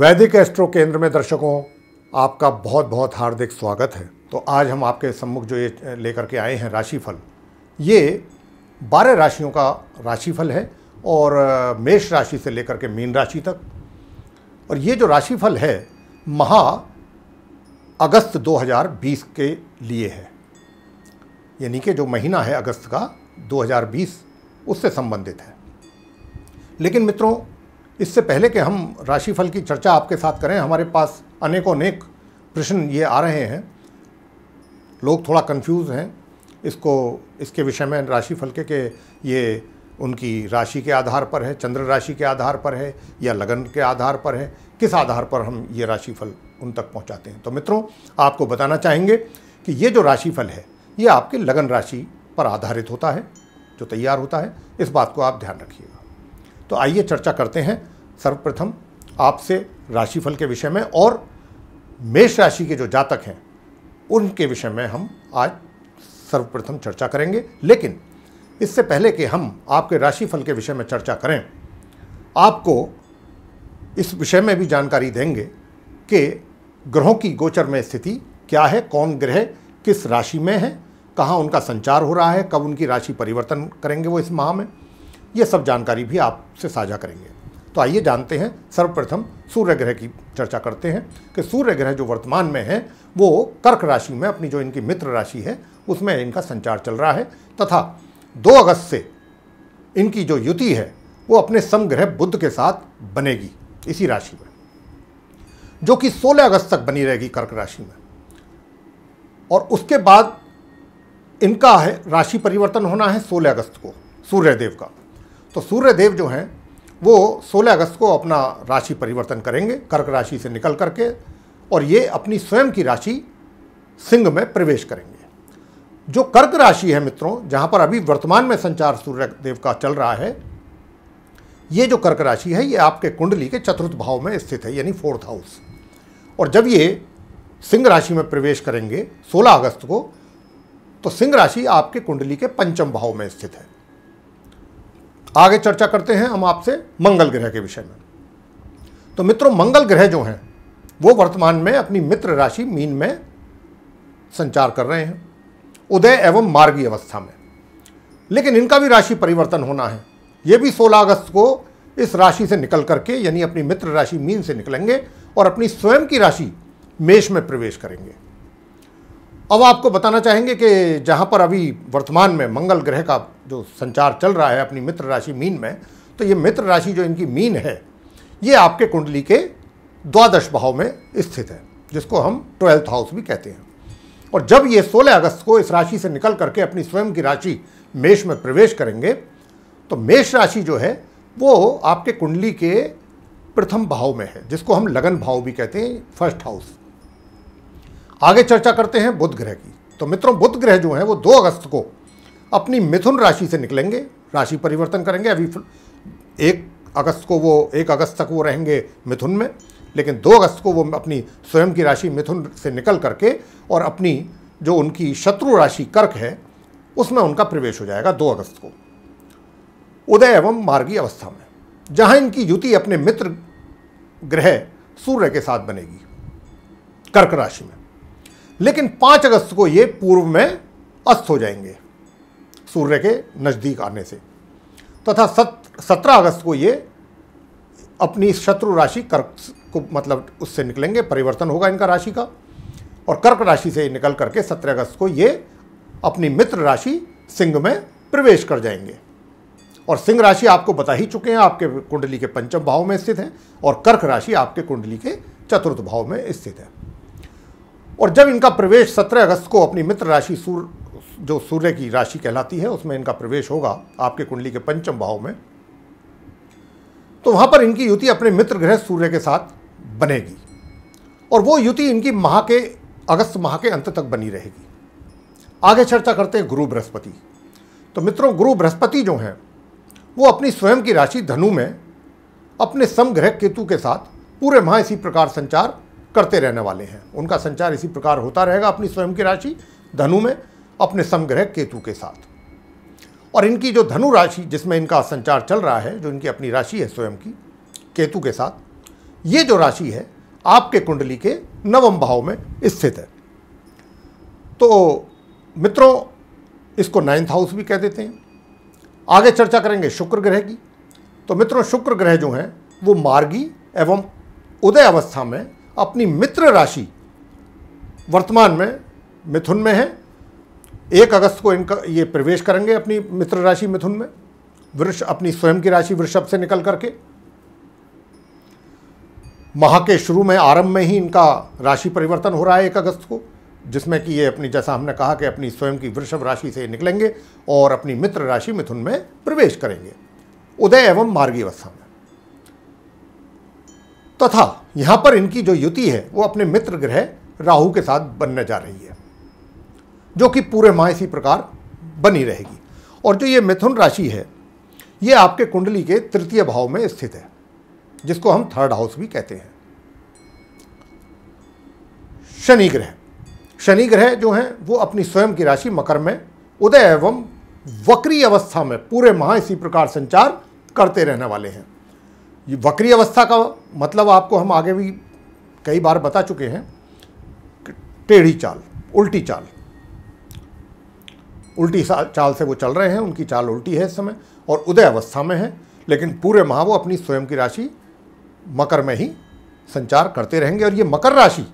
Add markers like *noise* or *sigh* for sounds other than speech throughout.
वैदिक एस्ट्रो केंद्र में दर्शकों आपका बहुत बहुत हार्दिक स्वागत है तो आज हम आपके सम्मुख जो ये लेकर के आए हैं राशिफल ये बारह राशियों का राशिफल है और मेष राशि से लेकर के मीन राशि तक और ये जो राशिफल है महा अगस्त 2020 के लिए है यानी कि जो महीना है अगस्त का 2020 उससे संबंधित है लेकिन मित्रों इससे पहले कि हम राशिफल की चर्चा आपके साथ करें हमारे पास अनेकों नेक प्रश्न ये आ रहे हैं लोग थोड़ा कंफ्यूज हैं इसको इसके विषय में राशिफल के, के ये उनकी राशि के आधार पर है चंद्र राशि के आधार पर है या लगन के आधार पर है किस आधार पर हम ये राशिफल उन तक पहुंचाते हैं तो मित्रों आपको बताना चाहेंगे कि ये जो राशिफल है ये आपके लगन राशि पर आधारित होता है जो तैयार होता है इस बात को आप ध्यान रखिएगा तो आइए चर्चा करते हैं सर्वप्रथम आपसे राशिफल के विषय में और मेष राशि के जो जातक हैं उनके विषय में हम आज सर्वप्रथम चर्चा करेंगे लेकिन इससे पहले कि हम आपके राशिफल के विषय में चर्चा करें आपको इस विषय में भी जानकारी देंगे कि ग्रहों की गोचर में स्थिति क्या है कौन ग्रह किस राशि में है कहाँ उनका संचार हो रहा है कब उनकी राशि परिवर्तन करेंगे वो इस माह में ये सब जानकारी भी आपसे साझा करेंगे तो आइए जानते हैं सर्वप्रथम सूर्य ग्रह की चर्चा करते हैं कि सूर्य ग्रह जो वर्तमान में है वो कर्क राशि में अपनी जो इनकी मित्र राशि है उसमें इनका संचार चल रहा है तथा दो अगस्त से इनकी जो युति है वो अपने समग्रह बुद्ध के साथ बनेगी इसी राशि में जो कि 16 अगस्त तक बनी रहेगी कर्क राशि में और उसके बाद इनका है राशि परिवर्तन होना है 16 अगस्त को सूर्यदेव का तो सूर्यदेव जो हैं वो 16 अगस्त को अपना राशि परिवर्तन करेंगे कर्क राशि से निकल करके और ये अपनी स्वयं की राशि सिंह में प्रवेश करेंगे जो कर्क राशि है मित्रों जहाँ पर अभी वर्तमान में संचार सूर्य देव का चल रहा है ये जो कर्क राशि है ये आपके कुंडली के चतुर्थ भाव में स्थित है यानी फोर्थ हाउस और जब ये सिंह राशि में प्रवेश करेंगे 16 अगस्त को तो सिंह राशि आपके कुंडली के पंचम भाव में स्थित है आगे चर्चा करते हैं हम आपसे मंगल ग्रह के विषय में तो मित्रों मंगल ग्रह जो हैं वो वर्तमान में अपनी मित्र राशि मीन में संचार कर रहे हैं उदय एवं मार्गी अवस्था में लेकिन इनका भी राशि परिवर्तन होना है ये भी 16 अगस्त को इस राशि से निकल करके यानी अपनी मित्र राशि मीन से निकलेंगे और अपनी स्वयं की राशि मेष में प्रवेश करेंगे अब आपको बताना चाहेंगे कि जहाँ पर अभी वर्तमान में मंगल ग्रह का जो संचार चल रहा है अपनी मित्र राशि मीन में तो ये मित्र राशि जो इनकी मीन है ये आपके कुंडली के द्वादश भाव में स्थित है जिसको हम ट्वेल्थ हाउस भी कहते हैं और जब ये 16 अगस्त को इस राशि से निकल करके अपनी स्वयं की राशि मेष में प्रवेश करेंगे तो मेष राशि जो है वो आपके कुंडली के प्रथम भाव में है जिसको हम लगन भाव भी कहते हैं फर्स्ट हाउस आगे चर्चा करते हैं बुध ग्रह की तो मित्रों बुध ग्रह जो है वो दो अगस्त को अपनी मिथुन राशि से निकलेंगे राशि परिवर्तन करेंगे अभी एक अगस्त को वो एक अगस्त तक वो रहेंगे मिथुन में लेकिन दो अगस्त को वो अपनी स्वयं की राशि मिथुन से निकल करके और अपनी जो उनकी शत्रु राशि कर्क है उसमें उनका प्रवेश हो जाएगा दो अगस्त को उदय एवं मार्गी अवस्था में जहाँ इनकी युति अपने मित्र ग्रह सूर्य के साथ बनेगी कर्क राशि में लेकिन पाँच अगस्त को ये पूर्व में अस्त हो जाएंगे सूर्य के नज़दीक आने से तथा सत सत्रह अगस्त को ये अपनी शत्रु राशि कर्क को मतलब उससे निकलेंगे परिवर्तन होगा इनका राशि का और कर्क राशि से निकल करके सत्रह अगस्त को ये अपनी मित्र राशि सिंह में प्रवेश कर जाएंगे और सिंह राशि आपको बता ही चुके हैं आपके कुंडली के पंचम भाव में स्थित है और कर्क राशि आपके कुंडली के चतुर्थ भाव में स्थित है और जब इनका प्रवेश 17 अगस्त को अपनी मित्र राशि सूर्य जो सूर्य की राशि कहलाती है उसमें इनका प्रवेश होगा आपके कुंडली के पंचम भाव में तो वहाँ पर इनकी युति अपने मित्र ग्रह सूर्य के साथ बनेगी और वो युति इनकी माह के अगस्त माह के अंत तक बनी रहेगी आगे चर्चा करते हैं गुरु बृहस्पति तो मित्रों गुरु बृहस्पति जो हैं वो अपनी स्वयं की राशि धनु में अपने समग्रह केतु के साथ पूरे माह इसी प्रकार संचार करते रहने वाले हैं उनका संचार इसी प्रकार होता रहेगा अपनी स्वयं की राशि धनु में अपने समग्रह केतु के साथ और इनकी जो धनु राशि जिसमें इनका संचार चल रहा है जो इनकी अपनी राशि है स्वयं की केतु के साथ ये जो राशि है आपके कुंडली के नवम भाव में स्थित है तो मित्रों इसको नाइन्थ हाउस भी कह देते हैं आगे चर्चा करेंगे शुक्र ग्रह की तो मित्रों शुक्र ग्रह जो हैं वो मार्गी एवं उदय अवस्था में अपनी मित्र राशि वर्तमान में मिथुन में है एक अगस्त को इनका ये प्रवेश करेंगे अपनी मित्र राशि मिथुन में वृक्ष अपनी स्वयं की राशि वृषभ से निकल करके माह के शुरू में आरंभ में ही इनका राशि परिवर्तन हो रहा है एक अगस्त को जिसमें कि ये अपनी जैसा हमने कहा कि अपनी स्वयं की वृषभ राशि से निकलेंगे और अपनी मित्र राशि मिथुन में प्रवेश करेंगे उदय एवं मार्गी अवस्था में तथा तो यहाँ पर इनकी जो युति है वो अपने मित्र ग्रह राहु के साथ बनने जा रही है जो कि पूरे माह इसी प्रकार बनी रहेगी और जो ये मिथुन राशि है ये आपके कुंडली के तृतीय भाव में स्थित है जिसको हम थर्ड हाउस भी कहते हैं शनि ग्रह शनि ग्रह जो हैं वो अपनी स्वयं की राशि मकर में उदय एवं वक्री अवस्था में पूरे माह इसी प्रकार संचार करते रहने वाले हैं ये वक्री अवस्था का मतलब आपको हम आगे भी कई बार बता चुके हैं टेढ़ी चाल उल्टी चाल उल्टी चाल से वो चल रहे हैं उनकी चाल उल्टी है इस समय और उदय अवस्था में है लेकिन पूरे माह वो अपनी स्वयं की राशि मकर में ही संचार करते रहेंगे और ये मकर राशि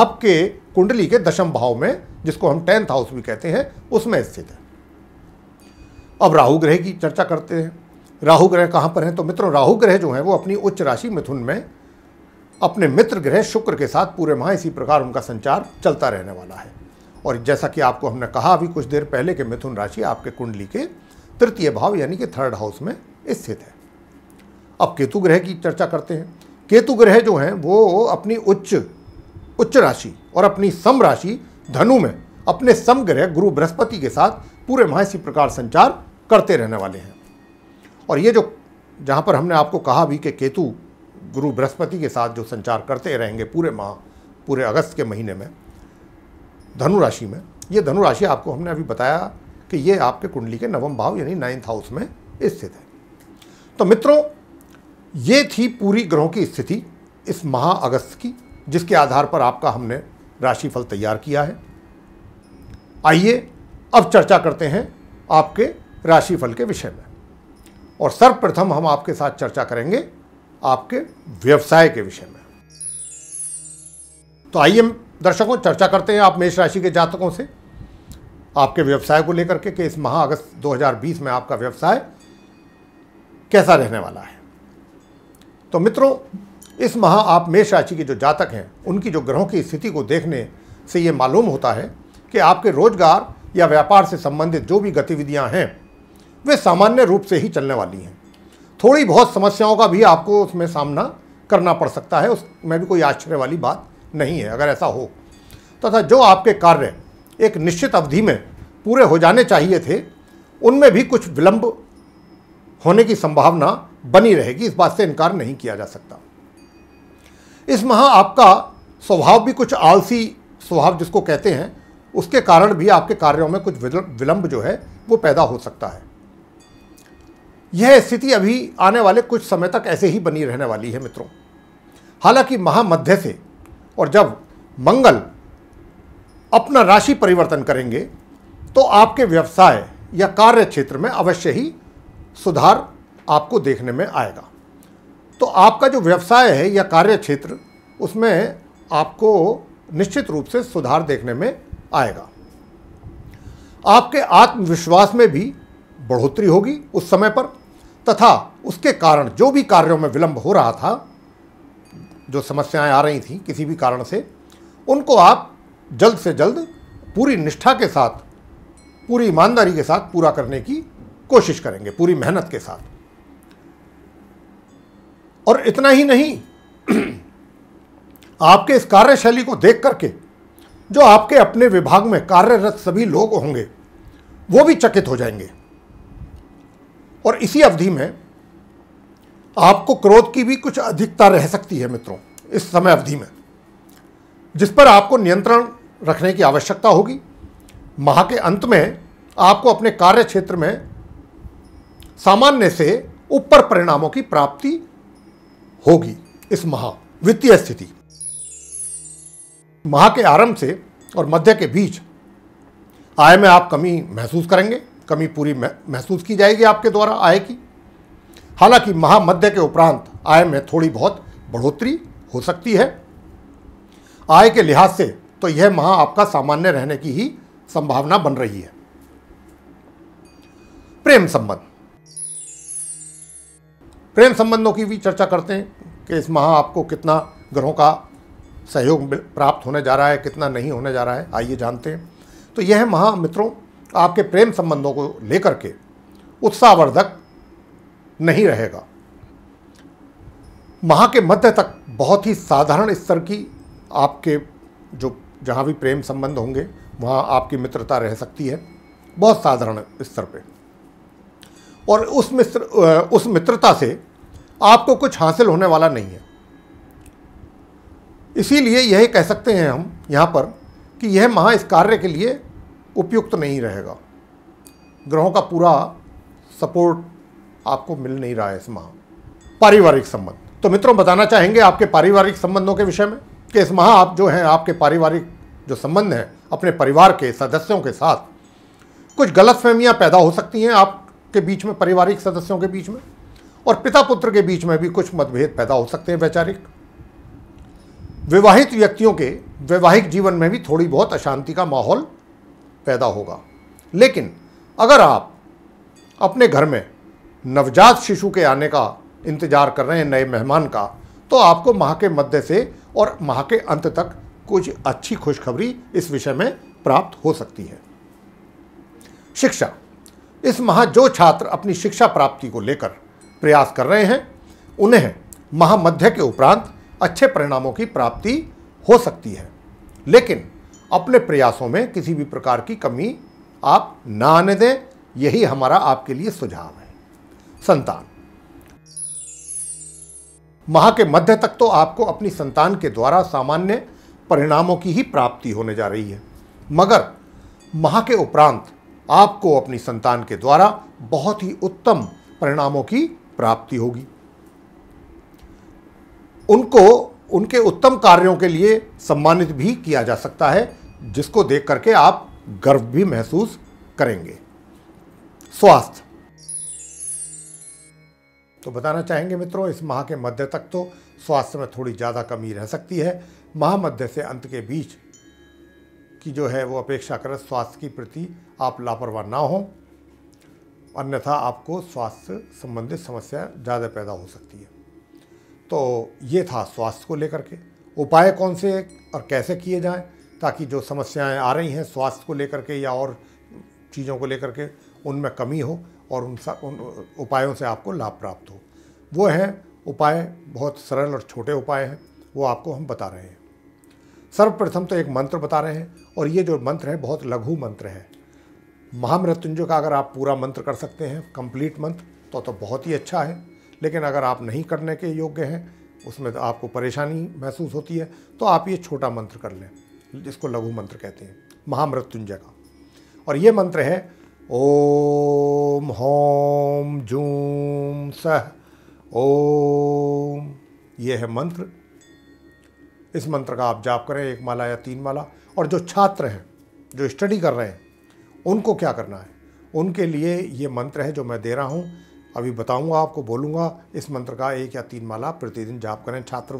आपके कुंडली के दशम भाव में जिसको हम टेंथ हाउस भी कहते हैं उसमें स्थित है अब राहु ग्रह की चर्चा करते हैं राहु ग्रह कहाँ पर हैं तो मित्रों राहु ग्रह जो हैं वो अपनी उच्च राशि मिथुन में अपने मित्र ग्रह शुक्र के साथ पूरे माह इसी प्रकार उनका संचार चलता रहने वाला है और जैसा कि आपको हमने कहा अभी कुछ देर पहले कि मिथुन राशि आपके कुंडली के तृतीय भाव यानी कि थर्ड हाउस में स्थित है अब केतु ग्रह की चर्चा करते हैं केतु ग्रह जो हैं वो अपनी उच्च उच्च राशि और अपनी सम राशि धनु में अपने सम ग्रह गुरु बृहस्पति के साथ पूरे माह इसी प्रकार संचार करते रहने वाले हैं और ये जो जहाँ पर हमने आपको कहा भी कि केतु गुरु बृहस्पति के साथ जो संचार करते रहेंगे पूरे माह पूरे अगस्त के महीने में धनु राशि में ये धनु राशि आपको हमने अभी बताया कि ये आपके कुंडली के नवम भाव यानी नाइन्थ हाउस में स्थित है तो मित्रों ये थी पूरी ग्रहों की स्थिति इस माह अगस्त की जिसके आधार पर आपका हमने राशिफल तैयार किया है आइए अब चर्चा करते हैं आपके राशिफल के विषय में और सर्वप्रथम हम आपके साथ चर्चा करेंगे आपके व्यवसाय के विषय में तो आइए दर्शकों चर्चा करते हैं आप मेष राशि के जातकों से आपके व्यवसाय को लेकर के कि इस माह अगस्त 2020 में आपका व्यवसाय कैसा रहने वाला है तो मित्रों इस माह आप मेष राशि के जो जातक हैं उनकी जो ग्रहों की स्थिति को देखने से ये मालूम होता है कि आपके रोजगार या व्यापार से संबंधित जो भी गतिविधियां हैं वे सामान्य रूप से ही चलने वाली हैं थोड़ी बहुत समस्याओं का भी आपको उसमें सामना करना पड़ सकता है उसमें भी कोई आश्चर्य वाली बात नहीं है अगर ऐसा हो तथा जो आपके कार्य एक निश्चित अवधि में पूरे हो जाने चाहिए थे उनमें भी कुछ विलंब होने की संभावना बनी रहेगी इस बात से इनकार नहीं किया जा सकता इस माह आपका स्वभाव भी कुछ आलसी स्वभाव जिसको कहते हैं उसके कारण भी आपके कार्यों में कुछ विलंब जो है वो पैदा हो सकता है यह स्थिति अभी आने वाले कुछ समय तक ऐसे ही बनी रहने वाली है मित्रों हालांकि महामध्य से और जब मंगल अपना राशि परिवर्तन करेंगे तो आपके व्यवसाय या कार्य क्षेत्र में अवश्य ही सुधार आपको देखने में आएगा तो आपका जो व्यवसाय है या कार्य क्षेत्र उसमें आपको निश्चित रूप से सुधार देखने में आएगा आपके आत्मविश्वास में भी बढ़ोतरी होगी उस समय पर तथा उसके कारण जो भी कार्यों में विलंब हो रहा था जो समस्याएं आ रही थी किसी भी कारण से उनको आप जल्द से जल्द पूरी निष्ठा के साथ पूरी ईमानदारी के साथ पूरा करने की कोशिश करेंगे पूरी मेहनत के साथ और इतना ही नहीं *clears throat* आपके इस कार्यशैली को देख करके जो आपके अपने विभाग में कार्यरत सभी लोग होंगे वो भी चकित हो जाएंगे और इसी अवधि में आपको क्रोध की भी कुछ अधिकता रह सकती है मित्रों इस समय अवधि में जिस पर आपको नियंत्रण रखने की आवश्यकता होगी माह के अंत में आपको अपने कार्य क्षेत्र में सामान्य से ऊपर परिणामों की प्राप्ति होगी इस माह वित्तीय स्थिति माह के आरंभ से और मध्य के बीच आय में आप कमी महसूस करेंगे कमी पूरी महसूस की जाएगी आपके द्वारा आय की हालांकि महामध्य के उपरांत आय में थोड़ी बहुत बढ़ोतरी हो सकती है आय के लिहाज से तो यह माह आपका सामान्य रहने की ही संभावना बन रही है प्रेम संबंध प्रेम संबंधों की भी चर्चा करते हैं कि इस माह आपको कितना ग्रहों का सहयोग प्राप्त होने जा रहा है कितना नहीं होने जा रहा है आइए जानते हैं तो यह माह मित्रों आपके प्रेम संबंधों को लेकर के उत्साहवर्धक नहीं रहेगा माह के मध्य तक बहुत ही साधारण स्तर की आपके जो जहाँ भी प्रेम संबंध होंगे वहाँ आपकी मित्रता रह सकती है बहुत साधारण स्तर पे और उस मित्र उस मित्रता से आपको कुछ हासिल होने वाला नहीं है इसीलिए यही कह सकते हैं हम यहाँ पर कि यह माह इस कार्य के लिए उपयुक्त तो नहीं रहेगा ग्रहों का पूरा सपोर्ट आपको मिल नहीं रहा है इस माह पारिवारिक संबंध तो मित्रों बताना चाहेंगे आपके पारिवारिक संबंधों के विषय में कि इस माह आप जो हैं आपके पारिवारिक जो संबंध हैं अपने परिवार के सदस्यों के साथ कुछ गलत फहमियाँ पैदा हो सकती हैं आपके बीच में पारिवारिक सदस्यों के बीच में और पिता पुत्र के बीच में भी कुछ मतभेद पैदा हो सकते हैं वैचारिक विवाहित व्यक्तियों के वैवाहिक जीवन में भी थोड़ी बहुत अशांति का माहौल पैदा होगा लेकिन अगर आप अपने घर में नवजात शिशु के आने का इंतजार कर रहे हैं नए मेहमान का तो आपको माह के मध्य से और माह के अंत तक कुछ अच्छी खुशखबरी इस विषय में प्राप्त हो सकती है शिक्षा इस माह जो छात्र अपनी शिक्षा प्राप्ति को लेकर प्रयास कर रहे हैं उन्हें महामध्य के उपरांत अच्छे परिणामों की प्राप्ति हो सकती है लेकिन अपने प्रयासों में किसी भी प्रकार की कमी आप ना आने दें यही हमारा आपके लिए सुझाव है संतान माह के मध्य तक तो आपको अपनी संतान के द्वारा सामान्य परिणामों की ही प्राप्ति होने जा रही है मगर माह के उपरांत आपको अपनी संतान के द्वारा बहुत ही उत्तम परिणामों की प्राप्ति होगी उनको उनके उत्तम कार्यों के लिए सम्मानित भी किया जा सकता है जिसको देख करके आप गर्व भी महसूस करेंगे स्वास्थ्य तो बताना चाहेंगे मित्रों इस माह के मध्य तक तो स्वास्थ्य में थोड़ी ज़्यादा कमी रह सकती है माह मध्य से अंत के बीच की जो है वो अपेक्षा करें स्वास्थ्य की प्रति आप लापरवाह ना हों अन्यथा आपको स्वास्थ्य संबंधित समस्या ज़्यादा पैदा हो सकती है तो ये था स्वास्थ्य को लेकर के उपाय कौन से और कैसे किए जाएं ताकि जो समस्याएं आ रही हैं स्वास्थ्य को लेकर के या और चीज़ों को लेकर के उनमें कमी हो और उन, उन उपायों से आपको लाभ प्राप्त हो वो हैं उपाय बहुत सरल और छोटे उपाय हैं वो आपको हम बता रहे हैं सर्वप्रथम तो एक मंत्र बता रहे हैं और ये जो मंत्र है बहुत लघु मंत्र है महामृत्युंजय का अगर आप पूरा मंत्र कर सकते हैं कंप्लीट मंत्र तो तो बहुत ही अच्छा है लेकिन अगर आप नहीं करने के योग्य हैं उसमें तो आपको परेशानी महसूस होती है तो आप ये छोटा मंत्र कर लें जिसको लघु मंत्र कहते हैं महामृत्युंजय का और ये मंत्र है ओम होम जूम सह ओम ये है मंत्र इस मंत्र का आप जाप करें एक माला या तीन माला और जो छात्र हैं जो स्टडी कर रहे हैं उनको क्या करना है उनके लिए ये मंत्र है जो मैं दे रहा हूँ अभी बताऊंगा आपको बोलूँगा इस मंत्र का एक या तीन माला प्रतिदिन जाप करें छात्र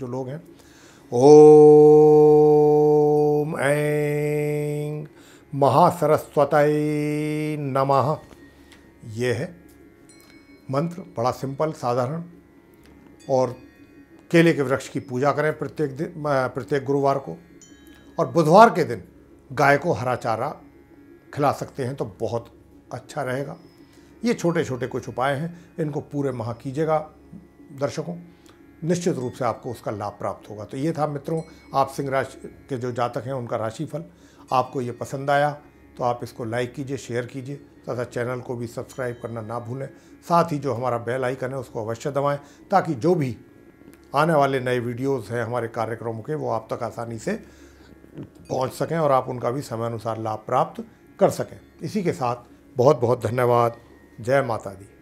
जो लोग हैं ओम ऐं महासरस्वत नमः ये है मंत्र बड़ा सिंपल साधारण और केले के वृक्ष की पूजा करें प्रत्येक दिन प्रत्येक गुरुवार को और बुधवार के दिन गाय को हरा चारा खिला सकते हैं तो बहुत अच्छा रहेगा ये छोटे छोटे कुछ उपाय हैं इनको पूरे माह कीजिएगा दर्शकों निश्चित रूप से आपको उसका लाभ प्राप्त होगा तो ये था मित्रों आप सिंह राशि के जो जातक हैं उनका राशिफल आपको ये पसंद आया तो आप इसको लाइक कीजिए शेयर कीजिए तथा चैनल को भी सब्सक्राइब करना ना भूलें साथ ही जो हमारा बेल आइकन है उसको अवश्य दबाएं ताकि जो भी आने वाले नए वीडियोस हैं हमारे कार्यक्रमों के वो आप तक आसानी से पहुंच सकें और आप उनका भी समय अनुसार लाभ प्राप्त कर सकें इसी के साथ बहुत बहुत धन्यवाद जय माता दी